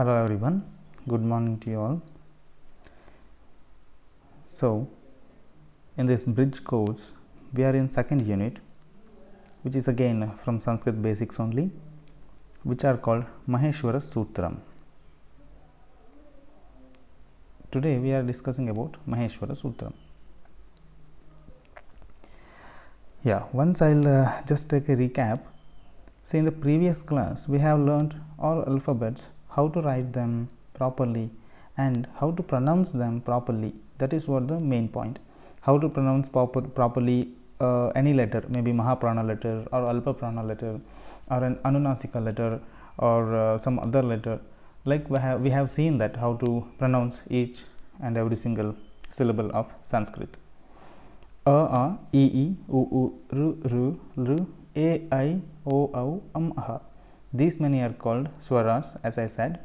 hello everyone good morning to you all so in this bridge course we are in second unit which is again from sanskrit basics only which are called maheshwara sutram today we are discussing about maheshwara sutram yeah once i'll uh, just take a recap see in the previous class we have learned all alphabets how to write them properly and how to pronounce them properly that is what the main point how to pronounce proper, properly uh, any letter maybe mahaprana letter or alpa prana letter or an anunasika letter or uh, some other letter like we have, we have seen that how to pronounce each and every single syllable of sanskrit a a e e u u r r r a i o ru ru aha these many are called swaras as I said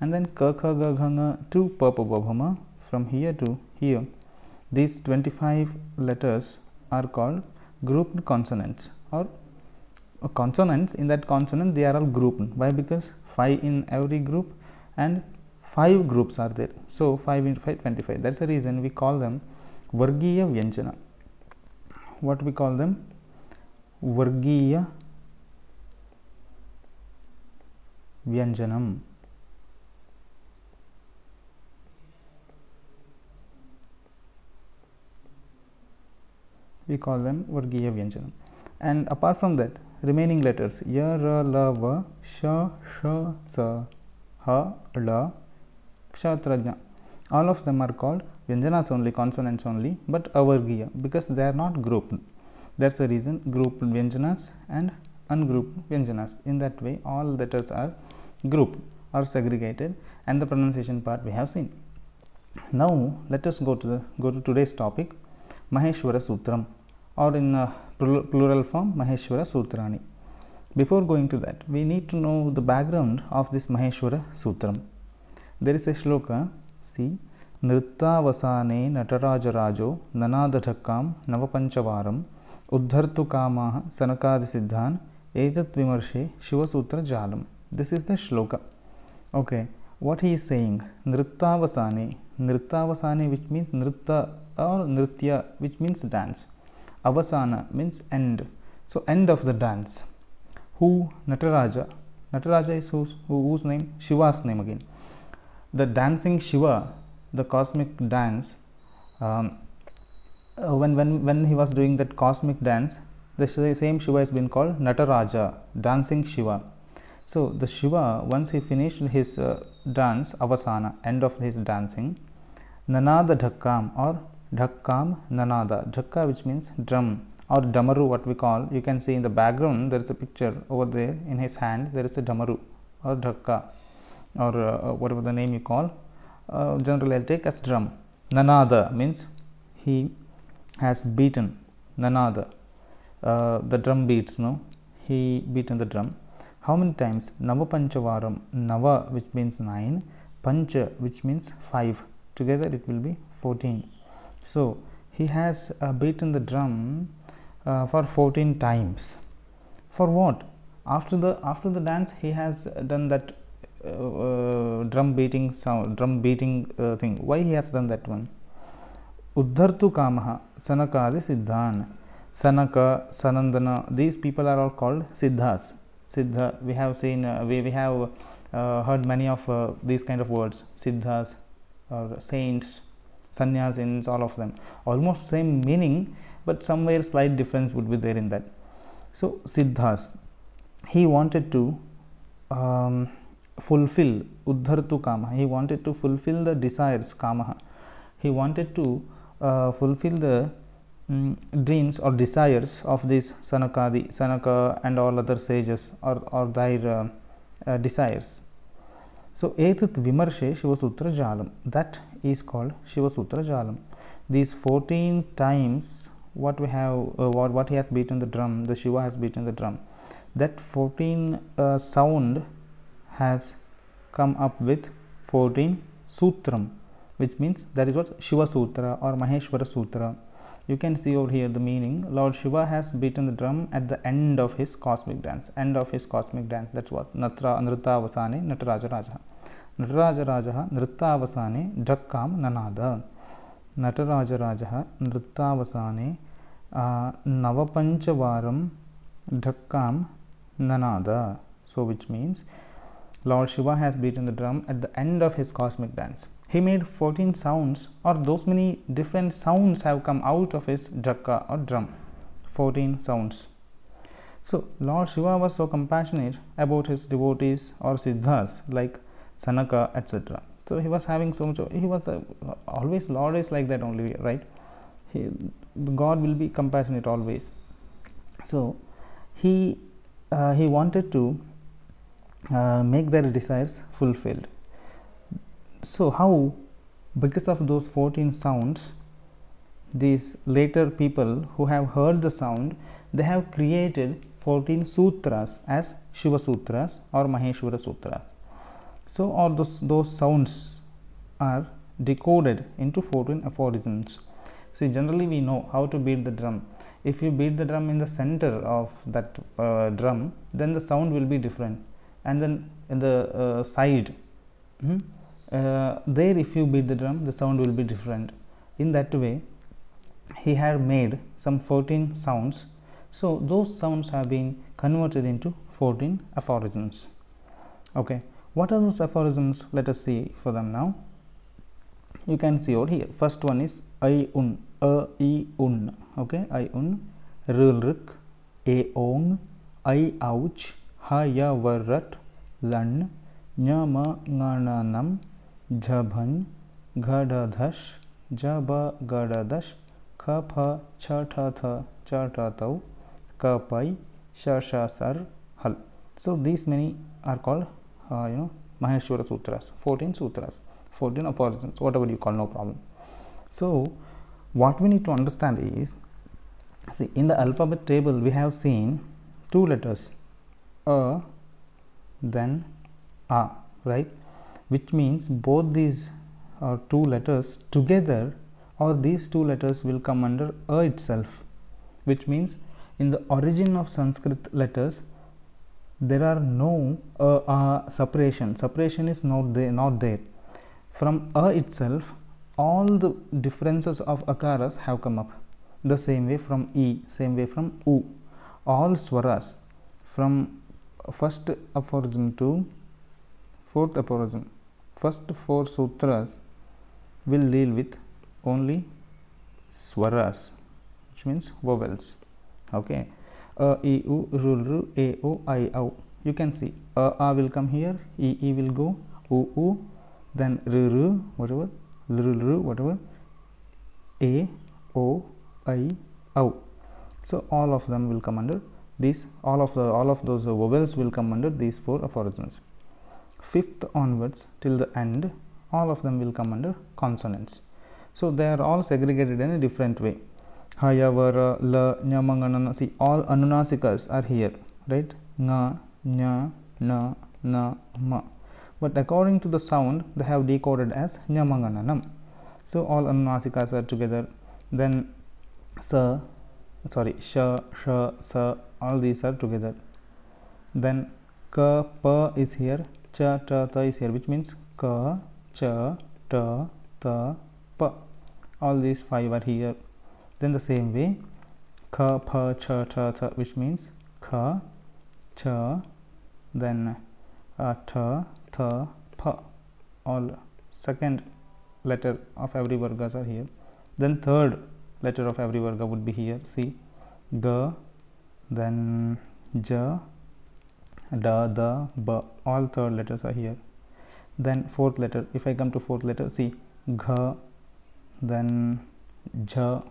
and then ka kha ga gha to pa pa ba from here to here. These 25 letters are called grouped consonants or uh, consonants in that consonant they are all grouped. Why? Because 5 in every group and 5 groups are there. So 5 into 5 25 that is the reason we call them Vargiya Vyanjana. What we call them? Vargiya व्यञ्जनम् we call them Vargiya Vyanjanam. And apart from that, remaining letters Ya, Ra, La, Va, Sha, Sha, Sa, Ha, La, Kshatrajna. All of them are called Vyanjanas only, consonants only, but Avargiya because they are not grouped. That's the reason grouped Vyanjanas and ungrouped Vyanjanas. In that way, all letters are Group or segregated and the pronunciation part we have seen. Now let us go to the go to today's topic Maheshwara Sutram or in uh, plural form Maheshwara Sutrani. Before going to that, we need to know the background of this Maheshwara Sutram. There is a shloka, see, Nrittavasane Natarajarajo Nanadadhakkam Navapanchavaram Uddhartu Kamaha Sanakadi Siddhan Edat Vimarshe Shiva Sutra Jalam. This is the shloka. Okay, what he is saying? Nrittavasane. Nrittavasane which means nritta or nritya which means dance. Avasana means end. So end of the dance. Who? Nataraja. Nataraja is whose, whose name? Shiva's name again. The dancing Shiva, the cosmic dance, um, uh, when, when, when he was doing that cosmic dance, the same Shiva has been called Nataraja, dancing Shiva. So the Shiva, once he finished his uh, dance, avasana, end of his dancing, nanada dhakkam or dhakkam nanada, dhakka which means drum or damaru what we call, you can see in the background there is a picture over there in his hand, there is a damaru or dhakka or uh, uh whatever the name you call, uh, generally I'll take as drum. Nanada means he has beaten, nanada, uh, the drum beats, no, he beaten the drum. How many times? Nava Panchavaram. Nava which means 9. Pancha which means 5. Together it will be 14. So he has uh, beaten the drum uh, for 14 times. For what? After the after the dance he has done that uh, uh drum beating sound, drum beating uh, thing. Why he has done that one? Uddhartu Kamaha Sanakadi Siddhan. Sanaka, Sanandana, these people are all called Siddhas siddha we have seen uh, we, we have uh, heard many of uh, these kind of words siddhas or saints sannyasins all of them almost same meaning but somewhere slight difference would be there in that so siddhas he wanted to um, fulfill uddhartu kama. he wanted to fulfill the desires kamaha he wanted to uh, fulfill the um, dreams or desires of these Sanaka, the Sanaka and all other sages or, or their uh, uh, desires. So, Etut Vimarshe sutra Jalam that is called Shiva sutra Jalam. These 14 times what we have uh, what, what he has beaten the drum, the Shiva has beaten the drum, that 14 uh, sound has come up with 14 Sutram, which means that is what Shiva Sutra or Maheshwara Sutra you can see over here the meaning Lord Shiva has beaten the drum at the end of his cosmic dance end of his cosmic dance that's what Natra Nritavasane Nataraja Raja Nataraja Raja Nritavasane Jakkam Nanada Nataraja Raja Nritavasane uh, Navapanchavaram Dhakkam Nanada so which means Lord Shiva has beaten the drum at the end of his cosmic dance he made 14 sounds or those many different sounds have come out of his jakka or drum 14 sounds so lord shiva was so compassionate about his devotees or siddhas like sanaka etc so he was having so much he was a, uh, always lord is like that only right he, god will be compassionate always so he uh, he wanted to uh, make their desires fulfilled so how because of those 14 sounds these later people who have heard the sound they have created 14 sutras as shiva sutras or maheshwara sutras so all those those sounds are decoded into 14 aphorisms see generally we know how to beat the drum if you beat the drum in the center of that uh, drum then the sound will be different and then in the uh, side mm, uh, there if you beat the drum the sound will be different in that way he had made some 14 sounds so those sounds have been converted into 14 aphorisms okay what are those aphorisms let us see for them now you can see over here first one is i un a e un okay i un rilrik a ong i ouch ha ya varrat lan nyama nam झभन घडधश जब गडदश खफ छठ थ चट तौ कपै शर हल so these many are called you know Maheshwar sutra fourteen sutra fourteen अपॉर्जन whatever you call no problem so what we need to understand is see in the alphabet table we have seen two letters अ then आ right which means both these uh, two letters together or these two letters will come under a itself which means in the origin of sanskrit letters there are no uh, uh, separation separation is not there not there from a itself all the differences of akaras have come up the same way from e same way from u all swaras from first aphorism to fourth aphorism First four sutras will deal with only swaras, which means vowels. Okay, a, e, u, r, r, a, o, i, o. You can see a, a will come here, e, e will go, u, u, then r, r, whatever, r, r, whatever, a, o, i, o. So all of them will come under these all of the all of those vowels will come under these four aphorisms fifth onwards till the end all of them will come under consonants so they are all segregated in a different way however la nyamanganana see all anunasikas are here right nga nya na na ma but according to the sound they have decoded as nyamangananam so all anunasikas are together then sa sorry sha sha sa all these are together then ka pa is here च ट त is here which means क च ट त प all this five are here then the same way ख फ छ ठ छ विच मीन्स ख छ देन ठ थ फ all second letter of every वर्ग are here then third letter of every वर्ग वुड बी हियर सी ग देन ज da, da, ba. All third letters are here. Then fourth letter. If I come to fourth letter, see gh, then jh,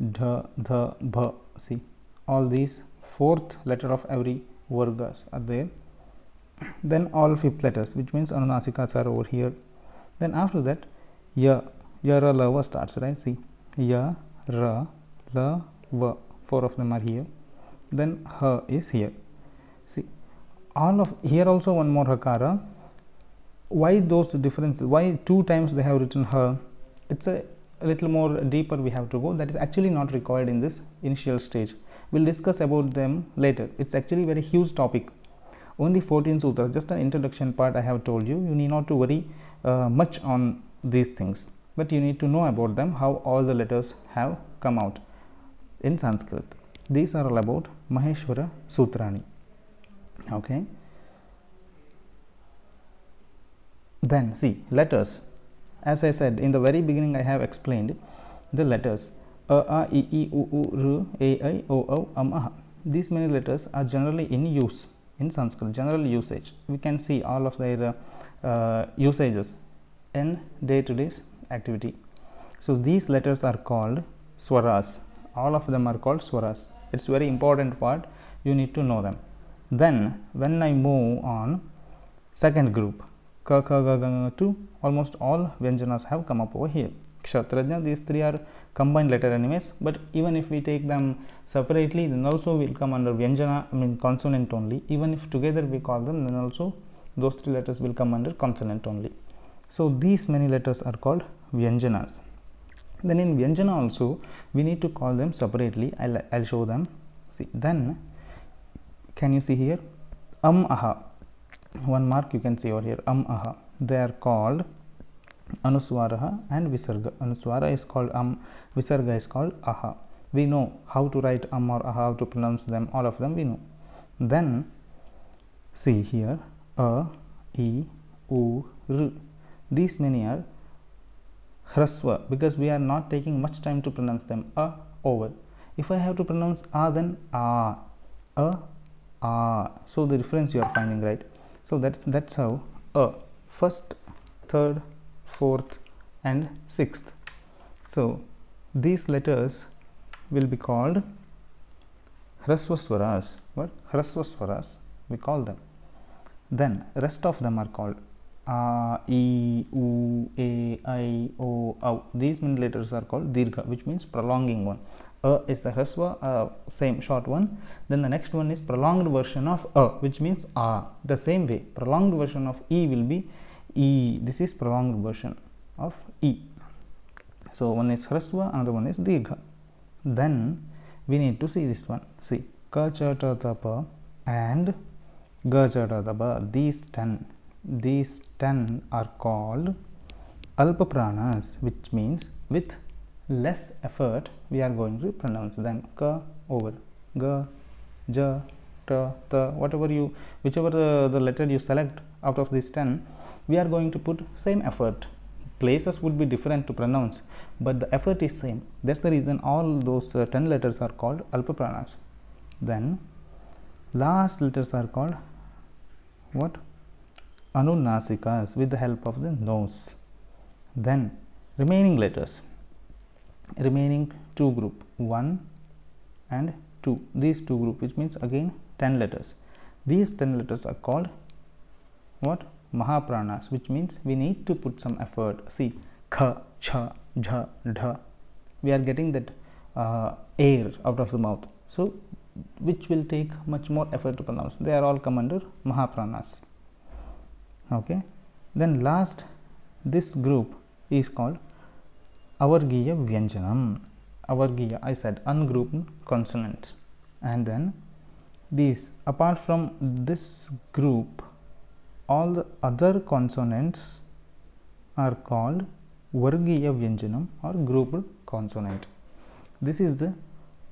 dh, dh, bh. See all these fourth letter of every vargas are there. Then all fifth letters, which means anunasikas are over here. Then after that, ya ya ra lava starts right. See ya ra la va. Four of them are here. Then ha is here see all of here also one more hakara why those differences why two times they have written her it's a, a little more deeper we have to go that is actually not required in this initial stage we'll discuss about them later it's actually very huge topic only 14 sutras just an introduction part i have told you you need not to worry uh, much on these things but you need to know about them how all the letters have come out in sanskrit these are all about maheshwara sutrani okay then see letters as i said in the very beginning i have explained the letters a a e e u u r a i o o am ah these many letters are generally in use in sanskrit general usage we can see all of their uh, usages in day to day activity so these letters are called swaras all of them are called swaras it's very important part you need to know them then when I move on second group, ka, ka, almost all Vyanjanas have come up over here. Kshatrajna, these three are combined letter anyways, but even if we take them separately, then also will come under Vyanjana, I mean consonant only. Even if together we call them, then also those three letters will come under consonant only. So these many letters are called Vyanjanas. Then in Vyanjana also, we need to call them separately. I'll, I'll show them. See, then can you see here am aha one mark you can see over here am aha they are called anuswaraha and visarga anuswara is called am, visarga is called aha we know how to write am or aha how to pronounce them all of them we know then see here a e u r these many are hraswa because we are not taking much time to pronounce them a over if i have to pronounce a then a a ah so the difference you are finding right so that's that's how a first third fourth and sixth so these letters will be called Hraswaswaras. What? Hraswaswaras, we call them. Then rest of them are called A, E, U, A, I, O, Au. These many letters are called dirga, which means prolonging one a is the raswa uh, same short one then the next one is prolonged version of a which means a the same way prolonged version of e will be e this is prolonged version of e so one is raswa another one is dirgha then we need to see this one see ka cha ta ta pa and ga cha ta ta pa these 10 these 10 are called alpa pranas which means with less effort we are going to pronounce them k over g j t t whatever you whichever the, the letter you select out of these 10 we are going to put same effort places would be different to pronounce but the effort is same that's the reason all those uh, 10 letters are called alpapranas then last letters are called what anunasikas with the help of the nose then remaining letters remaining two group 1 and 2 these two group which means again 10 letters these 10 letters are called what mahapranas which means we need to put some effort see ka cha jh dh we are getting that uh, air out of the mouth so which will take much more effort to pronounce they are all come under mahapranas okay then last this group is called Avargiya Vyanjanam. Avargiya, I said ungrouped consonants. And then these, apart from this group, all the other consonants are called Vargiya Vyanjanam or grouped consonant. This is the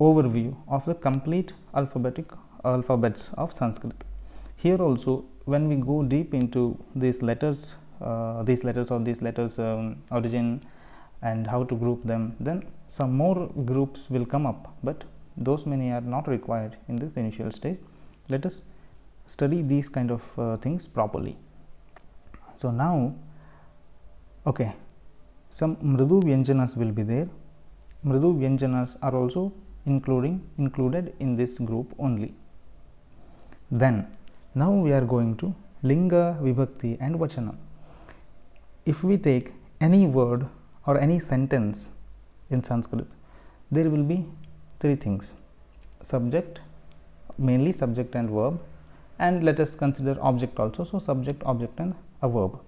overview of the complete alphabetic alphabets of Sanskrit. Here also, when we go deep into these letters, uh, these letters or these letters um, origin, and how to group them then some more groups will come up but those many are not required in this initial stage let us study these kind of uh, things properly so now okay some mrdu vyanjanas will be there Mrdu vyanjanas are also including included in this group only then now we are going to linga vibhakti and vachana if we take any word or any sentence in Sanskrit, there will be three things subject, mainly subject and verb, and let us consider object also. So, subject, object, and a verb.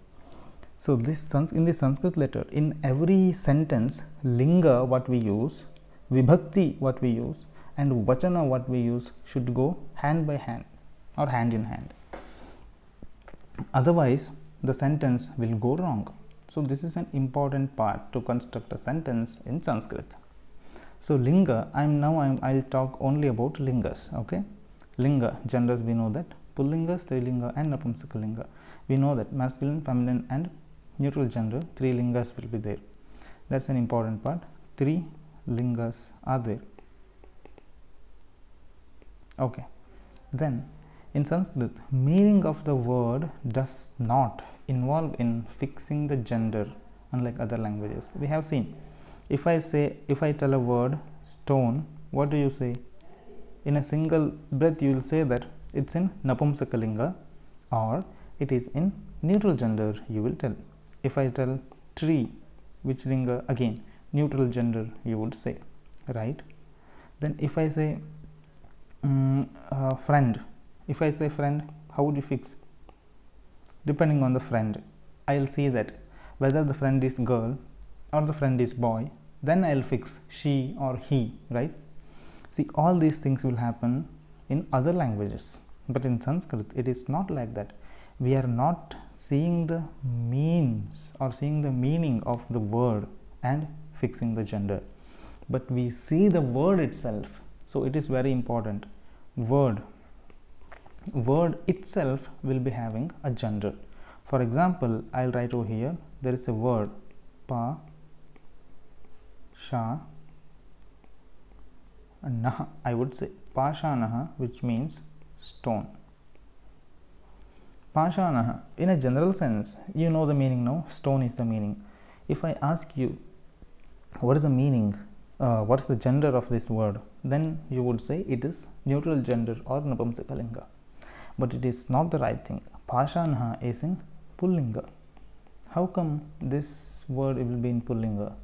So, this in the Sanskrit letter, in every sentence, linga what we use, vibhakti what we use, and vachana what we use should go hand by hand or hand in hand. Otherwise, the sentence will go wrong. So this is an important part to construct a sentence in Sanskrit. So linga, I'm now I'm, I'll talk only about lingas. Okay, linga genders we know that pullinga, strilinga, and napumsakalinga. We know that masculine, feminine, and neutral gender three lingas will be there. That's an important part. Three lingas are there. Okay, then in Sanskrit, meaning of the word does not involve in fixing the gender unlike other languages. We have seen if I say if I tell a word stone, what do you say? In a single breath you will say that it's in Napumsakalinga or it is in neutral gender you will tell. If I tell tree, which linga again neutral gender you would say, right? Then if I say um, uh, friend, if I say friend how would you fix depending on the friend I'll see that whether the friend is girl or the friend is boy then I'll fix she or he right see all these things will happen in other languages but in Sanskrit it is not like that we are not seeing the means or seeing the meaning of the word and fixing the gender but we see the word itself so it is very important word word itself will be having a gender for example i'll write over here there is a word pa sha and naha i would say pashanaha which means stone pashanaha in a general sense you know the meaning now stone is the meaning if i ask you what is the meaning uh, what's the gender of this word then you would say it is neutral gender or napumsakalinga but it is not the right thing. Pashanha is in Pullinga. How come this word will be in Pullinga?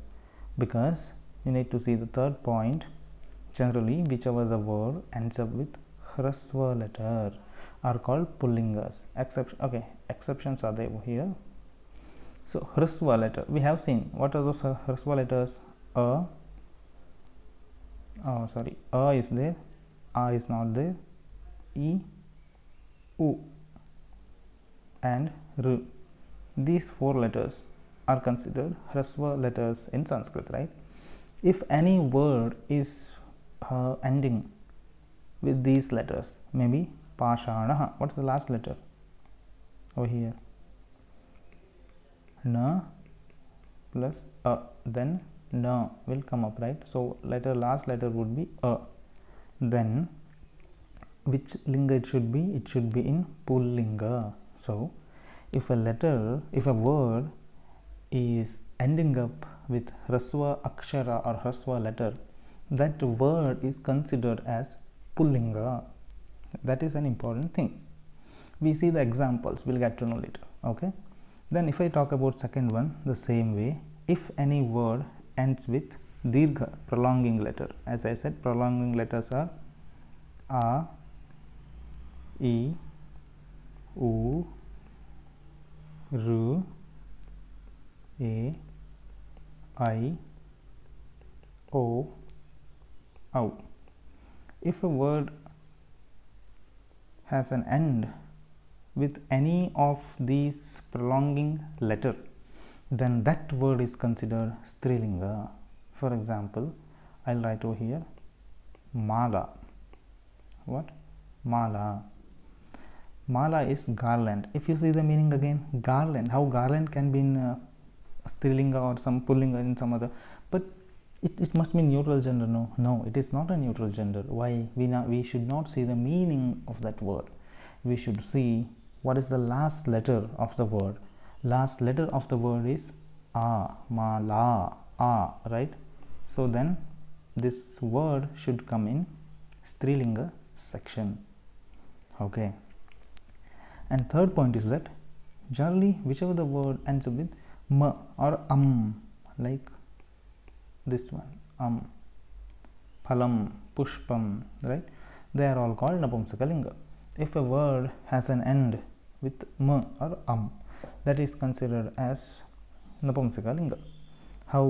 Because you need to see the third point. Generally, whichever the word ends up with Hraswa letter are called Pullingas. Except, okay, exceptions are there here. So, Hraswa letter, we have seen. What are those Hraswa letters? A, oh sorry, A is there, A is not there, E U and R. These four letters are considered Hraswa letters in Sanskrit, right? If any word is uh, ending with these letters, maybe Pashanaha, what's the last letter over here? Na plus A, then Na will come up, right? So, letter last letter would be A. Then which linga it should be it should be in pullinga so if a letter if a word is ending up with raswa akshara or raswa letter that word is considered as pullinga that is an important thing we see the examples we'll get to know later okay then if i talk about second one the same way if any word ends with dirgha prolonging letter as i said prolonging letters are a E O R A I O OW. If a word has an end with any of these prolonging letter, then that word is considered strilinga. For example, I'll write over here mala. What? Mala. Mala is garland. If you see the meaning again, garland, how garland can be in uh, Strilinga or some Pullinga in some other, but it, it must be neutral gender. No, no, it is not a neutral gender. Why? We, not, we should not see the meaning of that word. We should see what is the last letter of the word. Last letter of the word is A, Mala, A, right? So then this word should come in Strilinga section. Okay and third point is that generally whichever the word ends up with ma or am like this one am phalam pushpam right they are all called napumsakalinga if a word has an end with ma or am that is considered as napumsakalinga how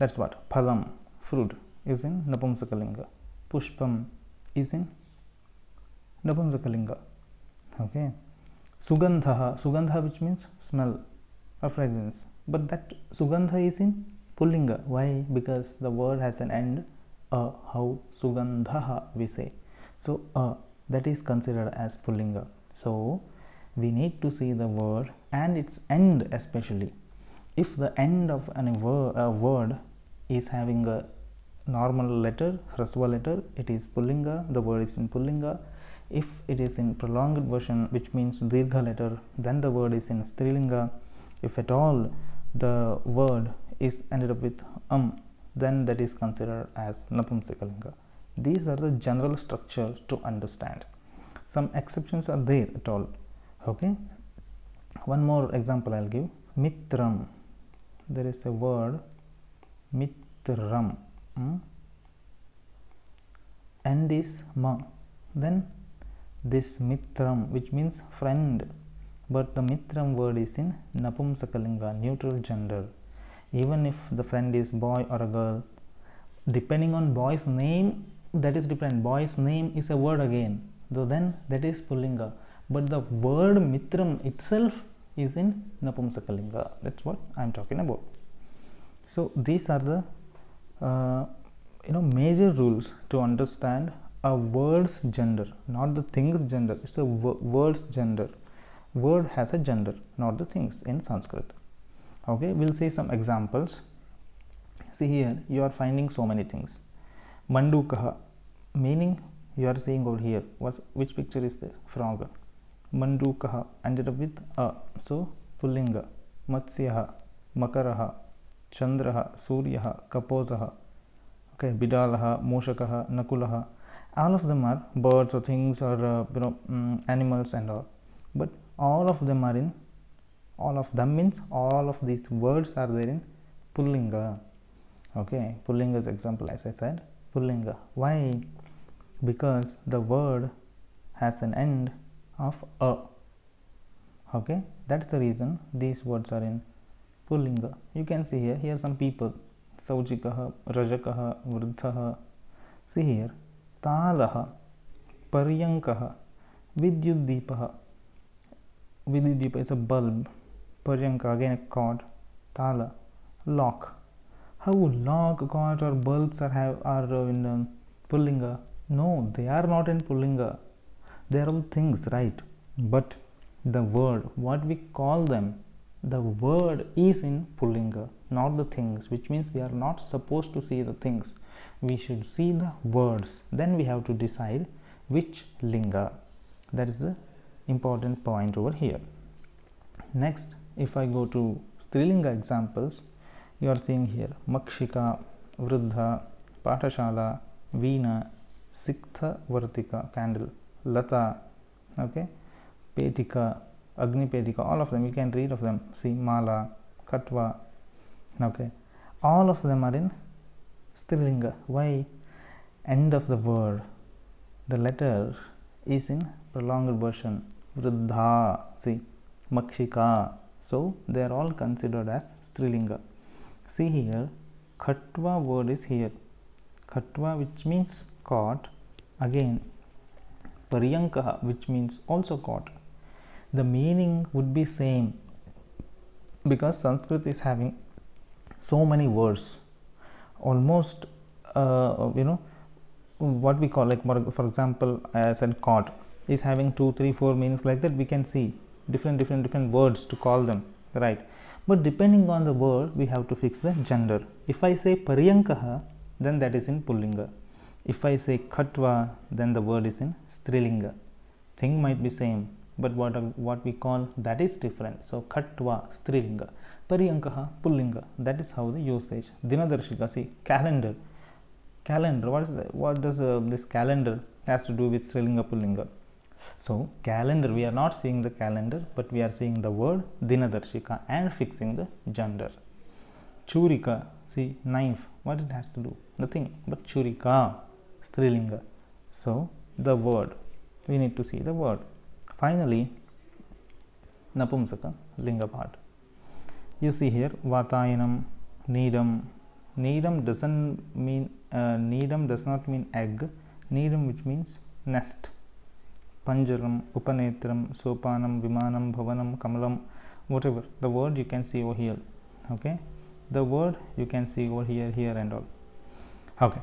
that's what phalam fruit is in napumsakalinga pushpam is in napumsakalinga okay Sugandha, Sugandha which means smell or fragrance. But that Sugandha is in Pullinga. Why? Because the word has an end. A, how Sugandha we say. So a that is considered as Pullinga. So we need to see the word and its end especially. If the end of an, a word is having a normal letter, Hraswa letter, it is Pullinga, the word is in Pullinga if it is in prolonged version, which means dirgha letter, then the word is in strilinga. If at all the word is ended up with um, then that is considered as napumsakalinga. These are the general structure to understand. Some exceptions are there at all. Okay. One more example I'll give. Mitram. There is a word mitram. Hmm? And is ma. Then this mitram which means friend but the mitram word is in napumsakalinga neutral gender even if the friend is boy or a girl depending on boy's name that is different boy's name is a word again so then that is pullinga but the word mitram itself is in napumsakalinga that's what i'm talking about so these are the uh, you know major rules to understand a word's gender not the thing's gender it's a word's gender word has a gender not the things in sanskrit okay we'll see some examples see here you are finding so many things mandukaha meaning you are seeing over here what which picture is there frog mandukaha ended up with a so pullinga matsyaha makaraha chandraha suryaha kapozaha okay bidalaha moshakaha nakulaha all of them are birds or things or uh, you know um, animals and all but all of them are in all of them means all of these words are there in pullinga okay pullinga's example as i said pullinga why because the word has an end of a okay that's the reason these words are in pullinga you can see here here some people saujika, rajakaha vruddhaha see here ताल पर्यंक विद्युदीप विद्युदीप is a bulb पर्यंक again cot ताल lock how lock cot or bulb are have are in पुलिंग no they are not in पुलिंग they are all things right but the word what we call them the word is in पुलिंग not the things which means we are not supposed to see the things we should see the words then we have to decide which linga that is the important point over here next if i go to strilinga examples you are seeing here makshika vruddha patashala, veena siktha vartika candle lata okay petika agni petika all of them you can read of them see mala katva okay all of them are in strilinga why end of the word the letter is in prolonged version vruddha see makshika so they are all considered as strilinga see here khatva word is here khatva which means caught again pariyankha, which means also caught the meaning would be same because sanskrit is having so many words almost uh, you know what we call like for example I said caught is having two three four meanings like that we can see different different different words to call them right but depending on the word we have to fix the gender if I say paryankaha then that is in pullinga if I say katva then the word is in strilinga thing might be same but what what we call that is different so katva strilinga Pariyankaha Pullinga. That is how the usage. Dinadarshika, see, calendar. Calendar, what is What does uh, this calendar has to do with Srilinga Pullinga? So, calendar, we are not seeing the calendar, but we are seeing the word Dinadarshika and fixing the gender. Churika, see, knife, what it has to do? Nothing but Churika, strilinga. So, the word, we need to see the word. Finally, Napumsaka, Linga part you see here vatayanam needam needam doesn't mean uh, needam does not mean egg needam which means nest panjaram upanetram sopanam vimanam bhavanam kamalam whatever the word you can see over here okay the word you can see over here here and all okay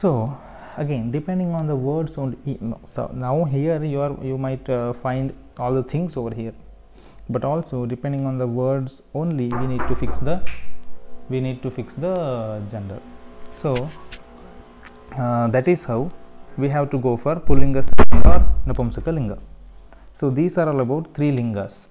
so again depending on the words only so now here you are you might uh, find all the things over here but also depending on the words only we need to fix the we need to fix the gender so uh, that is how we have to go for pullinga or napumsaka linga so these are all about three lingas